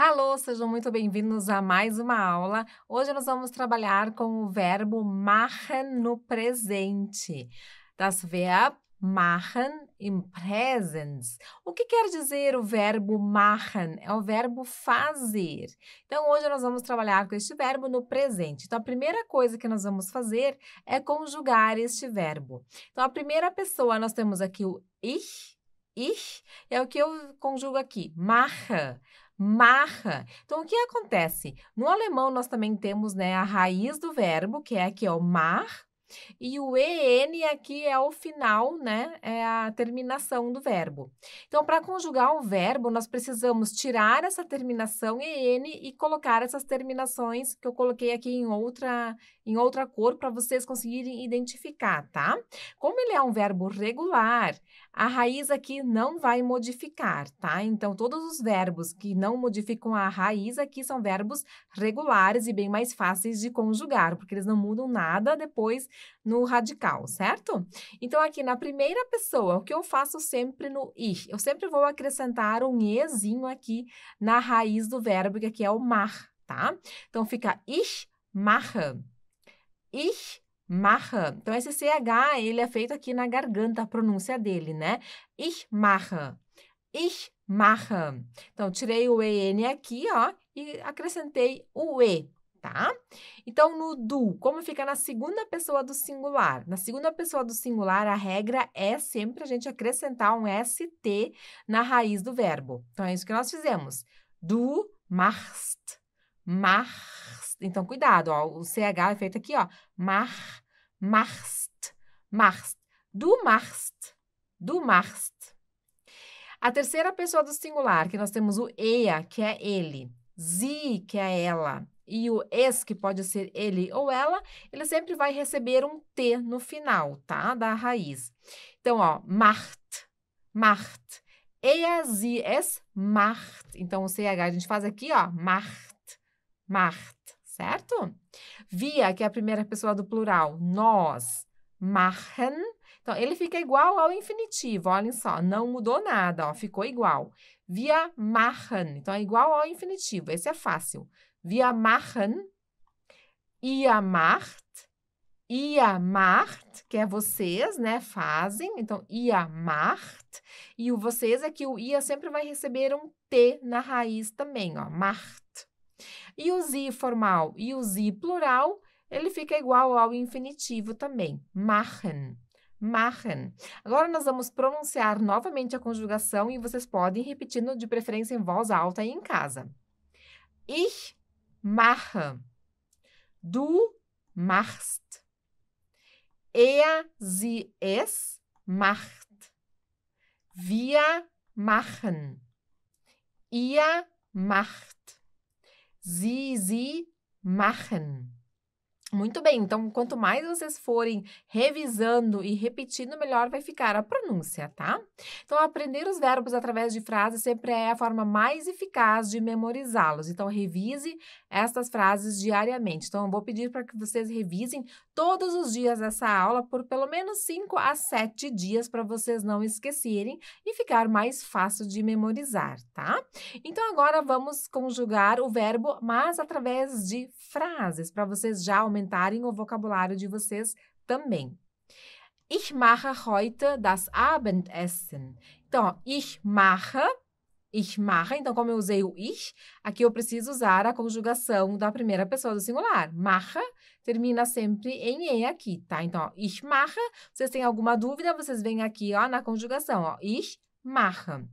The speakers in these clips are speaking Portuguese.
Alô, sejam muito bem-vindos a mais uma aula. Hoje nós vamos trabalhar com o verbo machen no presente. Das Verb machen im Präsens. O que quer dizer o verbo machen? É o verbo fazer. Então, hoje nós vamos trabalhar com este verbo no presente. Então, a primeira coisa que nós vamos fazer é conjugar este verbo. Então, a primeira pessoa, nós temos aqui o ich, ich, é o que eu conjugo aqui, mache marra. Então, o que acontece? No alemão, nós também temos né, a raiz do verbo, que é aqui, ó, mar, e o en aqui é o final, né? É a terminação do verbo. Então, para conjugar um verbo, nós precisamos tirar essa terminação en e colocar essas terminações que eu coloquei aqui em outra em outra cor para vocês conseguirem identificar, tá? Como ele é um verbo regular, a raiz aqui não vai modificar, tá? Então, todos os verbos que não modificam a raiz aqui são verbos regulares e bem mais fáceis de conjugar, porque eles não mudam nada depois no radical, certo? Então, aqui na primeira pessoa, o que eu faço sempre no i? Eu sempre vou acrescentar um ezinho aqui na raiz do verbo, que aqui é o mar, tá? Então, fica ich mache. Ich mache. Então, esse CH, ele é feito aqui na garganta, a pronúncia dele, né? Ich mache. Ich mache. Então, tirei o EN aqui, ó, e acrescentei o E, tá? Então, no do, como fica na segunda pessoa do singular? Na segunda pessoa do singular, a regra é sempre a gente acrescentar um ST na raiz do verbo. Então, é isso que nós fizemos. Du machst. Machst então, cuidado, ó. O CH é feito aqui, ó. Mar, marst, marst. Do marst, do marst. A terceira pessoa do singular, que nós temos o ea, que é ele, zi, que é ela, e o es, que pode ser ele ou ela, ele sempre vai receber um T no final, tá? Da raiz. Então, ó, macht, macht. Ea, zi, es, macht. Então, o CH a gente faz aqui, ó, macht, macht certo? Via, que é a primeira pessoa do plural, nós machen. Então, ele fica igual ao infinitivo, olhem só, não mudou nada, ó, ficou igual. Via machen, então é igual ao infinitivo, esse é fácil. Via machen, iamart macht, macht, que é vocês, né, fazem, então iamart macht, e o vocês é que o ia sempre vai receber um T na raiz também, ó, macht. E o zi formal e o zi plural, ele fica igual ao infinitivo também, machen. Machen. Agora nós vamos pronunciar novamente a conjugação e vocês podem repetindo de preferência em voz alta e em casa. Ich mache. Du machst. Er, sie, es macht. Wir machen. Ihr macht. sie, sie machen. Muito bem, então quanto mais vocês forem revisando e repetindo, melhor vai ficar a pronúncia, tá? Então, aprender os verbos através de frases sempre é a forma mais eficaz de memorizá-los. Então, revise estas frases diariamente. Então, eu vou pedir para que vocês revisem todos os dias essa aula por pelo menos 5 a 7 dias para vocês não esquecerem e ficar mais fácil de memorizar, tá? Então, agora vamos conjugar o verbo mas através de frases para vocês já aumentarem o vocabulário de vocês também. Ich mache heute das Abendessen. Então, ich mache, ich mache. Então, como eu usei o ich, aqui eu preciso usar a conjugação da primeira pessoa do singular. Mache termina sempre em e aqui, tá? Então, ich mache. Vocês têm alguma dúvida, vocês vêm aqui, ó, na conjugação, ó, ich Marra.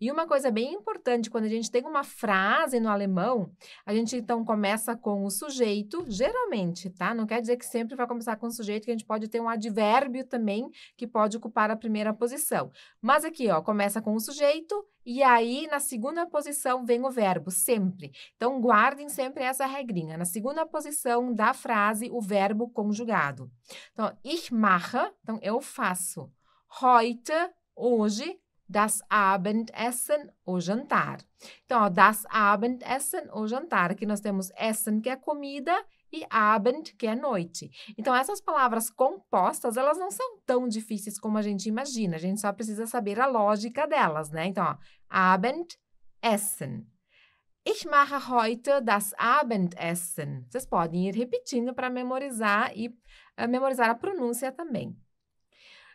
E uma coisa bem importante, quando a gente tem uma frase no alemão, a gente então começa com o sujeito, geralmente, tá? Não quer dizer que sempre vai começar com o sujeito, que a gente pode ter um advérbio também que pode ocupar a primeira posição. Mas aqui, ó, começa com o sujeito e aí na segunda posição vem o verbo, sempre. Então guardem sempre essa regrinha. Na segunda posição da frase, o verbo conjugado. Então, ich mache, então eu faço. Heute, hoje, das Abendessen, o jantar. Então, ó, das Abendessen, o jantar. Aqui nós temos Essen, que é comida, e Abend, que é noite. Então, essas palavras compostas, elas não são tão difíceis como a gente imagina. A gente só precisa saber a lógica delas, né? Então, ó, Abend, Essen. Ich mache heute das Abendessen. Vocês podem ir repetindo para memorizar e uh, memorizar a pronúncia também.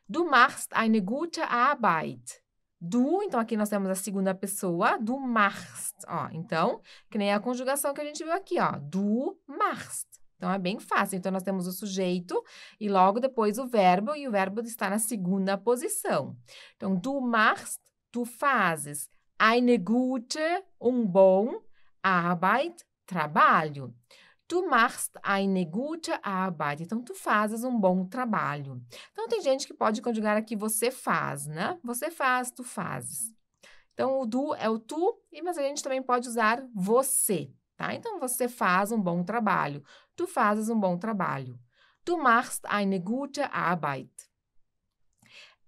Du machst eine gute Arbeit do, então aqui nós temos a segunda pessoa, do machst, ó. Então, que nem a conjugação que a gente viu aqui, ó, do machst. Então, é bem fácil. Então, nós temos o sujeito e logo depois o verbo, e o verbo está na segunda posição. Então, du machst, tu fazes. Eine gute, um bom, Arbeit, trabalho. Tu machst eine gute Arbeit. Então, tu fazes um bom trabalho. Então, tem gente que pode conjugar aqui você faz, né? Você faz, tu fazes. Então, o du é o tu, mas a gente também pode usar você, tá? Então, você faz um bom trabalho. Tu fazes um bom trabalho. Du machst eine gute Arbeit.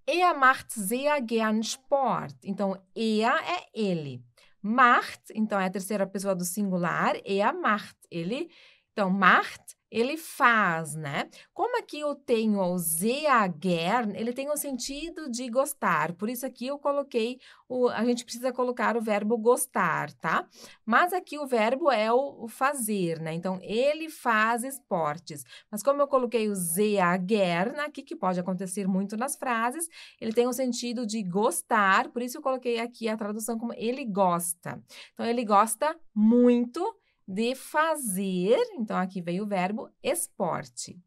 Er macht sehr gern Sport. Então, er é ele. Macht, então é a terceira pessoa do singular, er macht, ele então, macht, ele faz, né? Como aqui eu tenho o gern, ele tem o um sentido de gostar. Por isso aqui eu coloquei o, a gente precisa colocar o verbo gostar, tá? Mas aqui o verbo é o, o fazer, né? Então ele faz esportes. Mas como eu coloquei o gern aqui, que pode acontecer muito nas frases, ele tem o um sentido de gostar. Por isso eu coloquei aqui a tradução como ele gosta. Então ele gosta muito de fazer, então aqui vem o verbo esporte.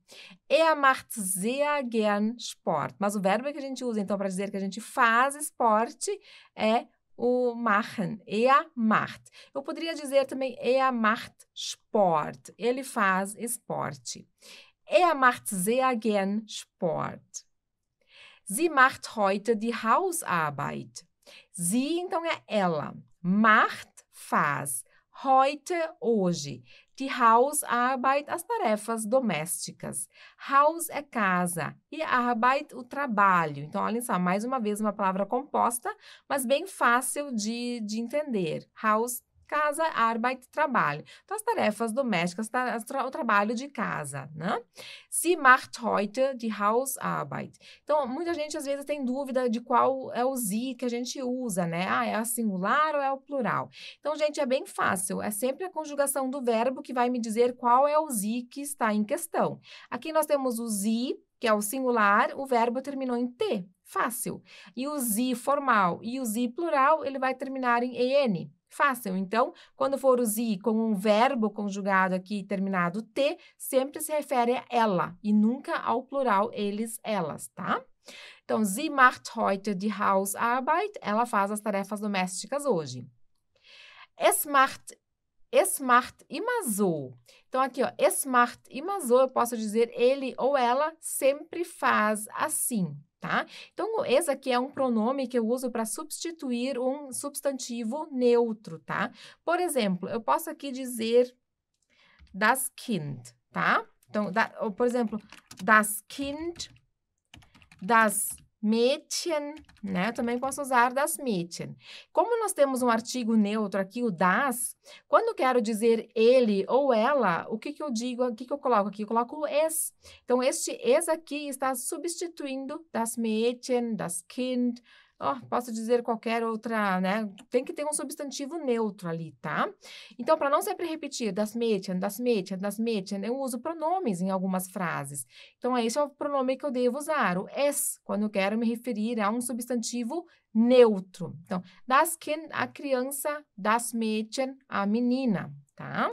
Er é macht sehr gern Sport. Mas o verbo que a gente usa então para dizer que a gente faz esporte é o machen, er é macht. Eu poderia dizer também er é macht Sport. Ele faz esporte. Er macht sehr gern Sport. Sie macht heute die Hausarbeit. Sie então é ela. Macht faz heute, hoje. Die Hausarbeit, as tarefas domésticas. Haus é casa e Arbeit, o trabalho. Então, olhem só, mais uma vez uma palavra composta, mas bem fácil de, de entender. Haus, casa, Arbeit, trabalho. Então, as tarefas domésticas, o trabalho de casa, né? Sie macht heute die Hausarbeit. Então, muita gente às vezes tem dúvida de qual é o sie que a gente usa, né? Ah, é o singular ou é o plural? Então, gente, é bem fácil. É sempre a conjugação do verbo que vai me dizer qual é o sie que está em questão. Aqui nós temos o sie, que é o singular, o verbo terminou em T, fácil. E o z formal e o z plural, ele vai terminar em en façam. Então, quando for o sie com um verbo conjugado aqui terminado T, sempre se refere a ela e nunca ao plural eles, elas, tá? Então, sie macht heute die Hausarbeit. Ela faz as tarefas domésticas hoje. Es macht es macht immer so. Então, aqui, ó, es macht immer so, eu posso dizer ele ou ela sempre faz assim, tá? Então, esse aqui é um pronome que eu uso para substituir um substantivo neutro, tá? Por exemplo, eu posso aqui dizer das Kind, tá? Então, da, por exemplo, das Kind, das Mädchen, né? Eu também posso usar das Mädchen. Como nós temos um artigo neutro aqui, o das, quando quero dizer ele ou ela, o que, que eu digo, o que, que eu coloco aqui? Eu coloco o es. Então, este es aqui está substituindo das Mädchen, das Kind, Oh, posso dizer qualquer outra, né? Tem que ter um substantivo neutro ali, tá? Então, para não sempre repetir das Mädchen, das Mädchen, das Mädchen, eu uso pronomes em algumas frases. Então, é esse é o pronome que eu devo usar, o es, quando eu quero me referir a um substantivo neutro. Então, das Kind, a criança, das Mädchen, a menina, tá?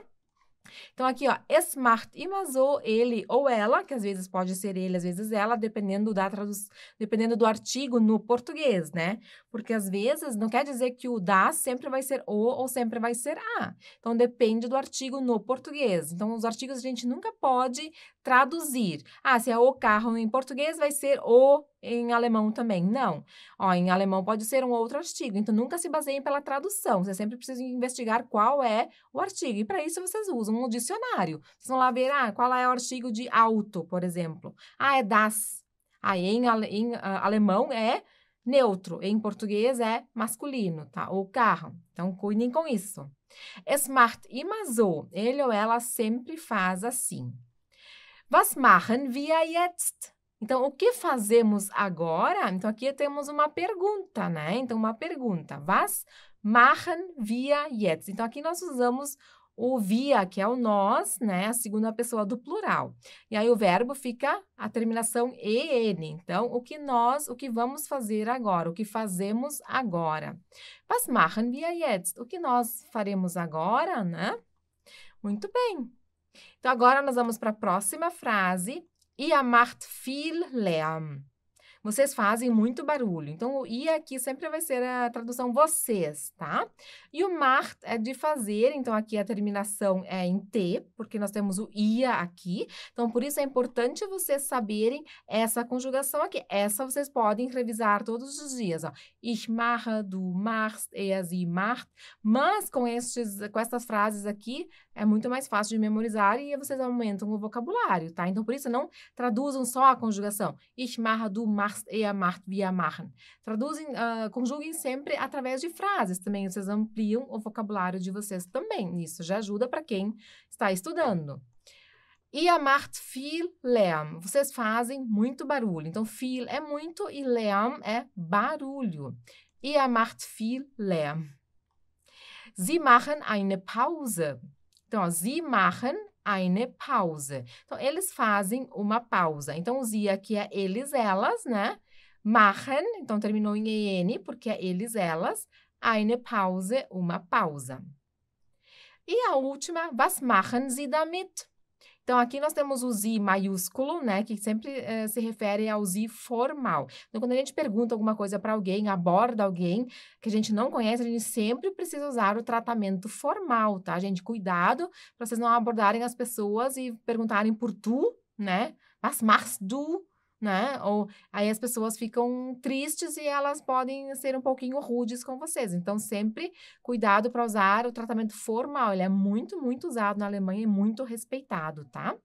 Então, aqui, ó, smart macht ele ou ela, que às vezes pode ser ele, às vezes ela, dependendo, da traduz... dependendo do artigo no português, né? Porque às vezes não quer dizer que o da sempre vai ser o ou sempre vai ser a. Então, depende do artigo no português. Então, os artigos a gente nunca pode traduzir. Ah, se é o carro em português, vai ser o em alemão também. Não. Ó, em alemão pode ser um outro artigo. Então, nunca se baseiem pela tradução. Você sempre precisa investigar qual é o artigo. E para isso, vocês usam um dicionário. Vocês vão lá ver ah, qual é o artigo de auto, por exemplo. Ah, é das. Aí, ah, em, em uh, alemão, é neutro. Em português, é masculino, tá? Ou carro. Então, cuidem com isso. Smart e so. Ele ou ela sempre faz assim. Was machen wir jetzt? Então, o que fazemos agora? Então, aqui temos uma pergunta, né? Então, uma pergunta. Was machen wir jetzt? Então, aqui nós usamos o via, que é o nós, né? A segunda pessoa do plural. E aí o verbo fica a terminação en. Então, o que nós, o que vamos fazer agora, o que fazemos agora. Was machen wir jetzt? O que nós faremos agora, né? Muito bem. Então, agora nós vamos para a próxima frase. Ihr macht viel Lärm. Vocês fazem muito barulho. Então, o i aqui sempre vai ser a tradução vocês, tá? E o macht é de fazer, então aqui a terminação é em T, porque nós temos o ia aqui. Então, por isso é importante vocês saberem essa conjugação aqui. Essa vocês podem revisar todos os dias, ó. Ich mache, du machst, er, sie macht. Mas com, estes, com essas frases aqui, é muito mais fácil de memorizar e vocês aumentam o vocabulário, tá? Então, por isso, não traduzam só a conjugação. Ich mache, du machst machst, er macht, wir machen. Traduzem, uh, conjuguem sempre através de frases também. Vocês ampliam o vocabulário de vocês também. Isso já ajuda para quem está estudando. Ihr macht viel Lärm. Vocês fazem muito barulho. Então, viel é muito e Lärm é barulho. Ihr macht viel Lärm. Sie machen eine Pause. Então, sie machen eine né, Pause. Então, eles fazem uma pausa. Então, Zia aqui é eles, elas, né? Machen, então terminou em en, porque é eles, elas. Eine né, Pause, uma pausa. E a última, was machen sie damit? Então, aqui nós temos o Z maiúsculo, né? Que sempre eh, se refere ao Z formal. Então, quando a gente pergunta alguma coisa para alguém, aborda alguém que a gente não conhece, a gente sempre precisa usar o tratamento formal, tá, gente? Cuidado para vocês não abordarem as pessoas e perguntarem por tu, né? Mas, mas, du, né? Ou aí as pessoas ficam tristes e elas podem ser um pouquinho rudes com vocês. Então, sempre cuidado para usar o tratamento formal. Ele é muito, muito usado na Alemanha e muito respeitado, tá?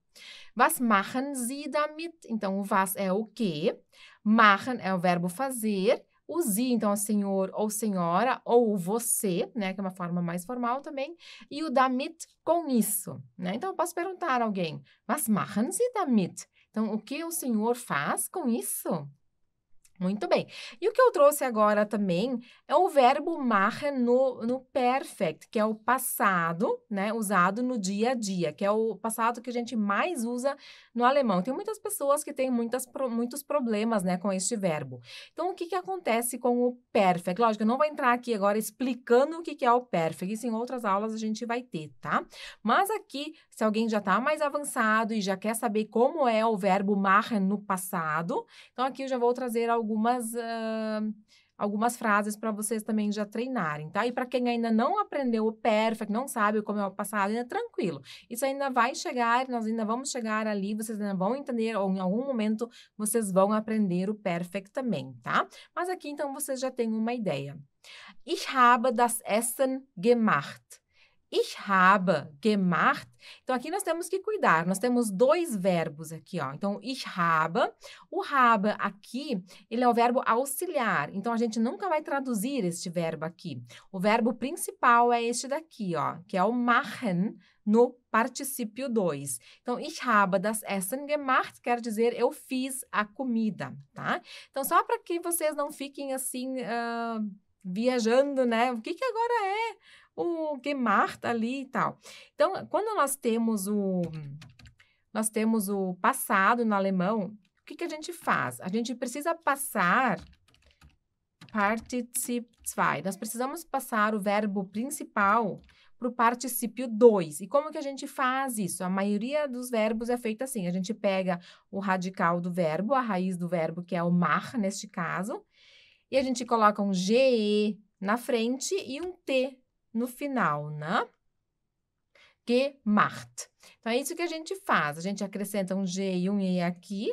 Was machen Sie damit? Então, o was é o que? Machen é o verbo fazer. O Sie, então, é o senhor ou senhora, ou você, né? Que é uma forma mais formal também. E o damit com isso, né? Então, eu posso perguntar a alguém, was machen Sie damit? Então, o que o Senhor faz com isso? Muito bem. E o que eu trouxe agora também é o verbo machen no, no perfect, que é o passado, né, usado no dia a dia, que é o passado que a gente mais usa no alemão. Tem muitas pessoas que têm muitas, muitos problemas, né, com este verbo. Então, o que que acontece com o perfect? Lógico, eu não vou entrar aqui agora explicando o que que é o perfect, isso em outras aulas a gente vai ter, tá? Mas aqui, se alguém já está mais avançado e já quer saber como é o verbo machen no passado, então aqui eu já vou trazer alguns algumas. Uh, algumas frases para vocês também já treinarem, tá? E para quem ainda não aprendeu o perfect, não sabe como é o passado, ainda é tranquilo. Isso ainda vai chegar, nós ainda vamos chegar ali, vocês ainda vão entender, ou em algum momento vocês vão aprender o perfect também, tá? Mas aqui então vocês já têm uma ideia. Ich habe das Essen gemacht. Ich habe gemacht. Então, aqui nós temos que cuidar. Nós temos dois verbos aqui, ó. Então, ich habe. O habe aqui, ele é o verbo auxiliar. Então, a gente nunca vai traduzir este verbo aqui. O verbo principal é este daqui, ó, que é o machen no particípio 2. Então, ich habe das Essen gemacht quer dizer eu fiz a comida, tá? Então, só para que vocês não fiquem assim... Uh viajando, né? O que, que agora é? o Gemart tá ali e tal. Então, quando nós temos o nós temos o passado no alemão, o que, que a gente faz? A gente precisa passar Partizip 2. Nós precisamos passar o verbo principal para o particípio 2. E como que a gente faz isso? A maioria dos verbos é feita assim: a gente pega o radical do verbo, a raiz do verbo, que é o mar, neste caso, e a gente coloca um GE na frente e um T no final, né? Gemacht. Então, é isso que a gente faz. A gente acrescenta um G e um E aqui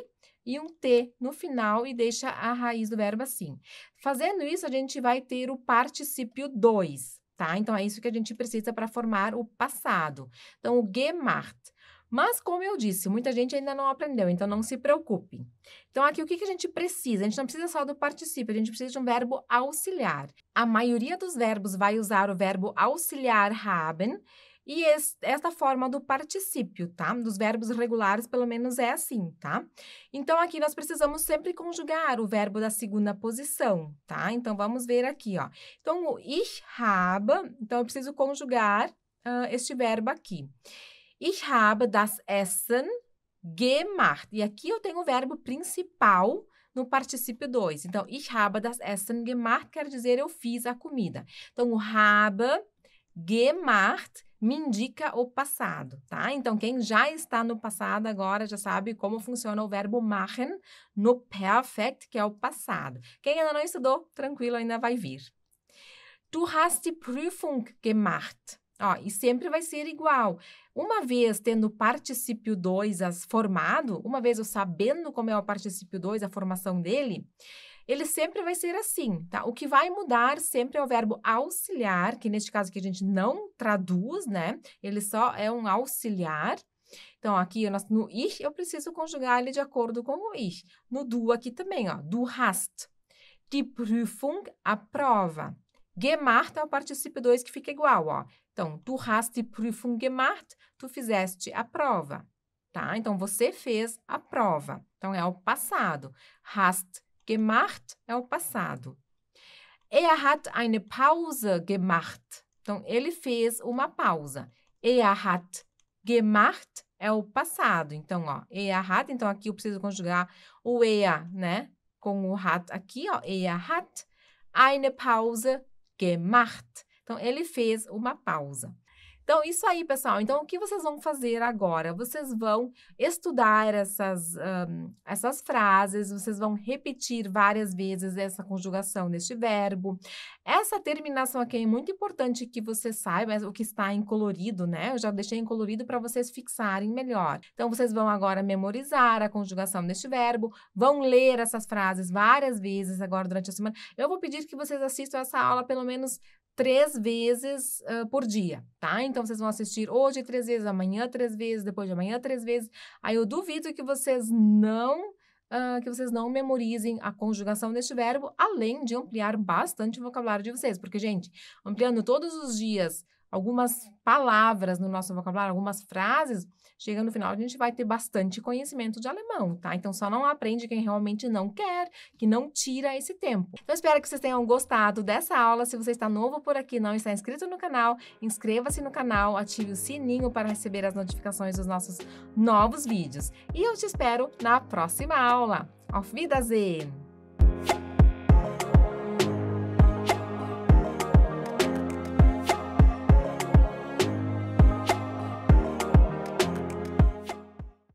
e um T no final e deixa a raiz do verbo assim. Fazendo isso, a gente vai ter o particípio 2, tá? Então, é isso que a gente precisa para formar o passado. Então, o gemacht mas, como eu disse, muita gente ainda não aprendeu, então não se preocupe. Então, aqui o que, a gente precisa? A gente não precisa só do participio, a gente precisa de um verbo auxiliar. A maioria dos verbos vai usar o verbo auxiliar haben. E esta forma do particípio, tá? Dos verbos regulares, pelo menos é assim, tá? Então, aqui nós precisamos sempre conjugar o verbo da segunda posição, tá? Então, vamos ver aqui, ó. Então, o ich habe, então eu preciso conjugar uh, este verbo aqui. Ich habe das Essen gemacht. E aqui eu tenho o verbo principal no particípio 2. Então, ich habe das Essen gemacht quer dizer eu fiz a comida. Então, o habe gemacht me indica o passado, tá? Então, quem já está no passado agora já sabe como funciona o verbo machen no perfect, que é o passado. Quem ainda não estudou, tranquilo, ainda vai vir. Du hast die Prüfung gemacht. Ó, e sempre vai ser igual. Uma vez tendo o particípio 2 formado, uma vez eu sabendo como é o particípio 2, a formação dele, ele sempre vai ser assim, tá? O que vai mudar sempre é o verbo auxiliar, que neste caso aqui a gente não traduz, né? Ele só é um auxiliar. Então, aqui no ich eu preciso conjugar ele de acordo com o ich. No du aqui também, ó. Du hast. Die Prüfung, a prova. Gemacht é o particípio 2 que fica igual, ó. Então, tu hast die Prüfung gemacht, tu fizeste a prova, tá? Então, você fez a prova. Então, é o passado. Hast gemacht é o passado. Er hat eine Pause gemacht. Então, ele fez uma pausa. Er hat gemacht é o passado. Então, ó, er hat, então aqui eu preciso conjugar o er, né? Com o hat aqui, ó, er hat eine Pause gemacht. Então, ele fez uma pausa. Então, isso aí, pessoal. Então, o que vocês vão fazer agora? Vocês vão estudar essas, um, essas frases, vocês vão repetir várias vezes essa conjugação deste verbo. Essa terminação aqui é muito importante que você saiba o que está em colorido, né? Eu já deixei em colorido para vocês fixarem melhor. Então, vocês vão agora memorizar a conjugação deste verbo, vão ler essas frases várias vezes agora durante a semana. Eu vou pedir que vocês assistam essa aula pelo menos três vezes uh, por dia, tá? Então vocês vão assistir hoje três vezes, amanhã três vezes, depois de amanhã três vezes. Aí eu duvido que vocês não uh, que vocês não memorizem a conjugação deste verbo, além de ampliar bastante o vocabulário de vocês, porque gente, ampliando todos os dias algumas palavras no nosso vocabulário, algumas frases, chega no final a gente vai ter bastante conhecimento de alemão, tá? Então só não aprende quem realmente não quer, que não tira esse tempo. Então, eu espero que vocês tenham gostado dessa aula. Se você está novo por aqui, não está inscrito no canal, inscreva-se no canal, ative o sininho para receber as notificações dos nossos novos vídeos. E eu te espero na próxima aula. Auf Wiedersehen!